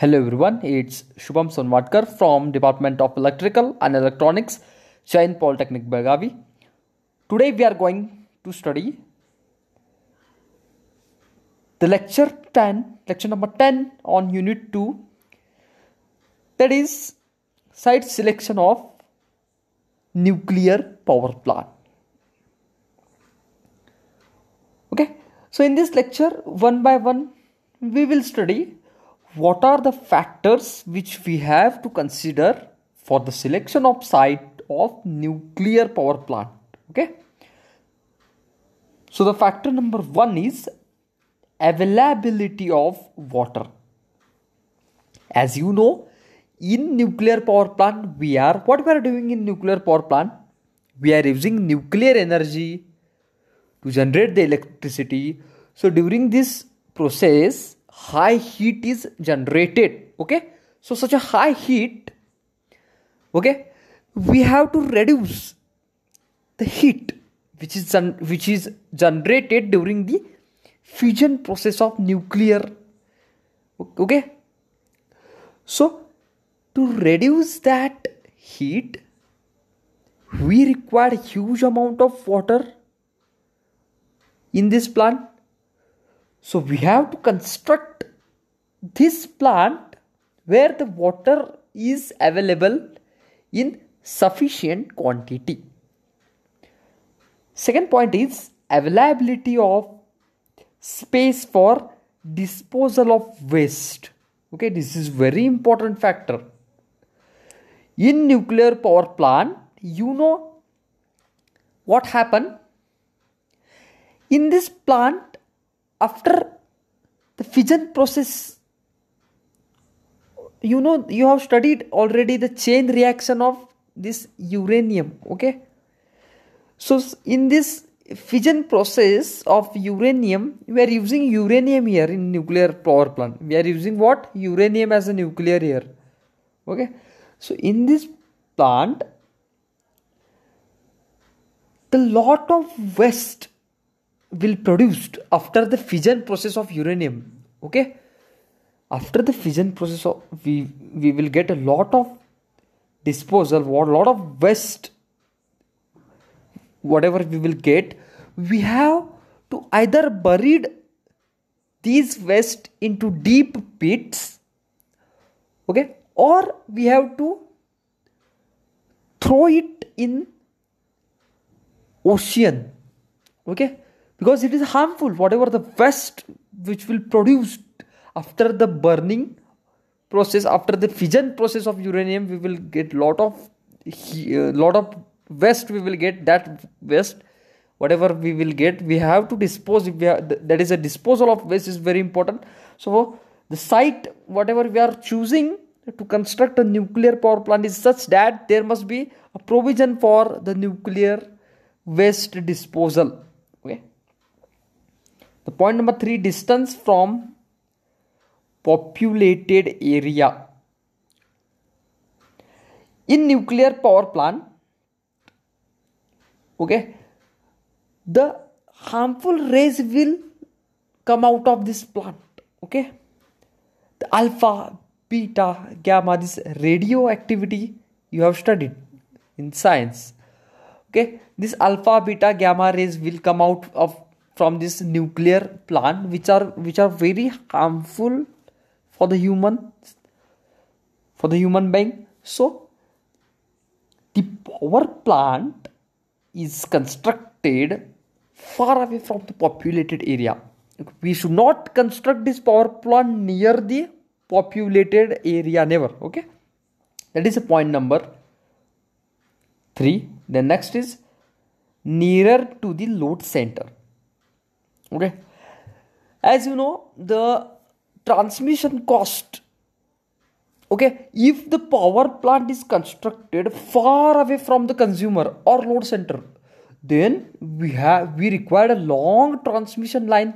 Hello everyone, it's Shubham Sonwadkar from Department of Electrical and Electronics, Jain Polytechnic Belgavi. Today we are going to study the lecture 10, lecture number 10 on unit 2 that is site selection of nuclear power plant. Okay, so in this lecture one by one we will study what are the factors which we have to consider for the selection of site of nuclear power plant okay so the factor number 1 is availability of water as you know in nuclear power plant we are what we are doing in nuclear power plant we are using nuclear energy to generate the electricity so during this process high heat is generated okay so such a high heat okay we have to reduce the heat which is which is generated during the fission process of nuclear okay so to reduce that heat we require huge amount of water in this plant so we have to construct this plant where the water is available in sufficient quantity. Second point is availability of space for disposal of waste. Okay, this is very important factor. In nuclear power plant, you know what happened. In this plant, after the fission process you know you have studied already the chain reaction of this uranium okay so in this fission process of uranium we are using uranium here in nuclear power plant we are using what uranium as a nuclear here okay so in this plant the lot of waste will produced after the fission process of uranium okay after the fission process of, we we will get a lot of disposal a lot of waste whatever we will get we have to either buried these waste into deep pits okay or we have to throw it in ocean okay because it is harmful whatever the waste which will produce after the burning process after the fission process of uranium we will get lot of uh, lot of waste we will get that waste whatever we will get we have to dispose if we have, that is a disposal of waste is very important so the site whatever we are choosing to construct a nuclear power plant is such that there must be a provision for the nuclear waste disposal the point number 3 distance from populated area in nuclear power plant okay the harmful rays will come out of this plant okay the alpha beta gamma this radioactivity you have studied in science okay this alpha beta gamma rays will come out of from this nuclear plant which are which are very harmful for the human for the human being so the power plant is constructed far away from the populated area we should not construct this power plant near the populated area never okay that is a point number 3 the next is nearer to the load center okay as you know the transmission cost okay if the power plant is constructed far away from the consumer or load center then we have we require a long transmission line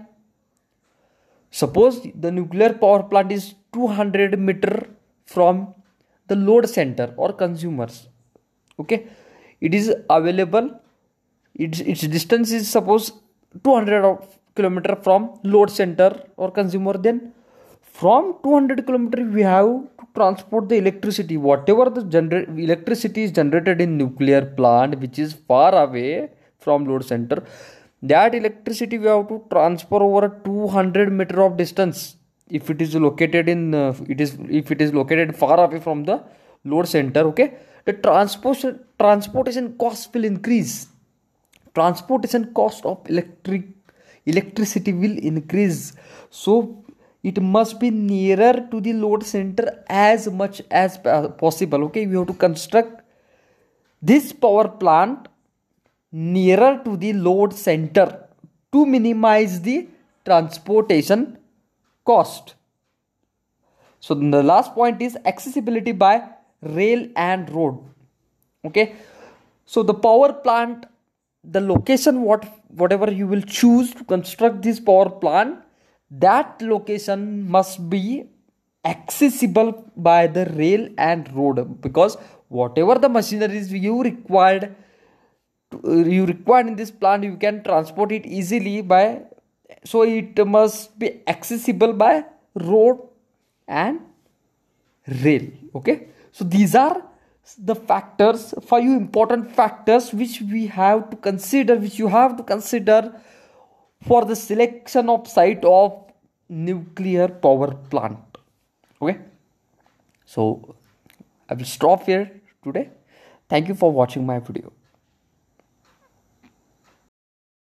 suppose the nuclear power plant is 200 meter from the load center or consumers okay it is available its its distance is suppose 200 of kilometer from load center or consumer then from 200 kilometer we have to transport the electricity whatever the generate electricity is generated in nuclear plant which is far away from load center that electricity we have to transfer over 200 meter of distance if it is located in uh, it is if it is located far away from the load center okay the transport transportation cost will increase transportation cost of electric electricity will increase so it must be nearer to the load center as much as possible okay we have to construct this power plant nearer to the load center to minimize the transportation cost so the last point is accessibility by rail and road okay so the power plant the location what whatever you will choose to construct this power plant that location must be accessible by the rail and road because whatever the machineries you required uh, you required in this plant you can transport it easily by so it must be accessible by road and rail okay so these are the factors five important factors which we have to consider which you have to consider for the selection of site of nuclear power plant okay so i will stop here today thank you for watching my video